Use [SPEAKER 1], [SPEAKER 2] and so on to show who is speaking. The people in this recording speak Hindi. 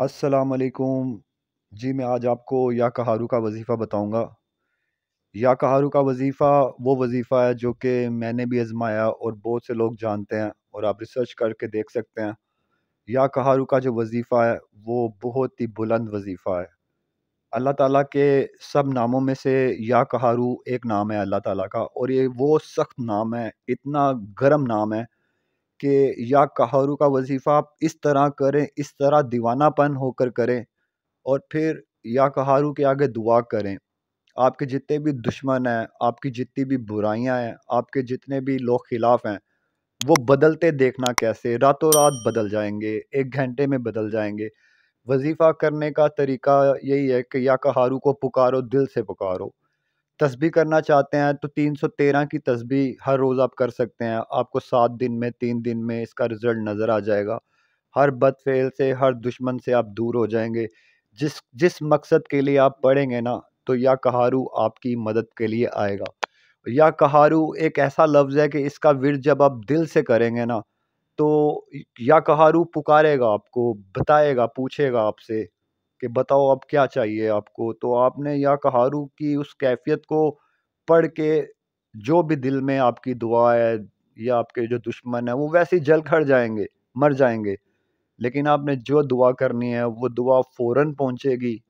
[SPEAKER 1] अस्सलाम जी मैं आज आपको या कहारू का वजीफ़ा बताऊंगा कहारू का वजीफ़ा वो वजीफ़ा है जो कि मैंने भी आजमाया और बहुत से लोग जानते हैं और आप रिसर्च करके देख सकते हैं या कहारू का जो वजीफ़ा है वो बहुत ही बुलंद वजीफ़ा है अल्लाह ताला के सब नामों में से या कहारू एक नाम है अल्लाह ताला का और ये वो सख्त नाम है इतना गर्म नाम है कि या कहारू का वजीफ़ा आप इस तरह करें इस तरह दीवानापन होकर करें और फिर या कहारू के आगे दुआ करें आपके जितने भी दुश्मन हैं आपकी जितनी भी बुराइयां हैं आपके जितने भी लोग खिलाफ हैं वो बदलते देखना कैसे रातों रात बदल जाएंगे एक घंटे में बदल जाएंगे वजीफ़ा करने का तरीका यही है कि या कहारू को पुकारो दिल से पुकारो तस्बी करना चाहते हैं तो 313 की तस्बी हर रोज़ आप कर सकते हैं आपको सात दिन में तीन दिन में इसका रिज़ल्ट नज़र आ जाएगा हर बद फेल से हर दुश्मन से आप दूर हो जाएंगे जिस जिस मकसद के लिए आप पढ़ेंगे ना तो या कहारू आपकी मदद के लिए आएगा या कहारू एक ऐसा लफ्ज़ है कि इसका विर जब आप दिल से करेंगे ना तो या कहारू पुकारेगा आपको बताएगा पूछेगा आपसे कि बताओ अब क्या चाहिए आपको तो आपने या कहारू की उस कैफियत को पढ़ के जो भी दिल में आपकी दुआ है या आपके जो दुश्मन है वो वैसे ही जल खड़ जाएंगे मर जाएंगे लेकिन आपने जो दुआ करनी है वो दुआ फ़ौर पहुँचेगी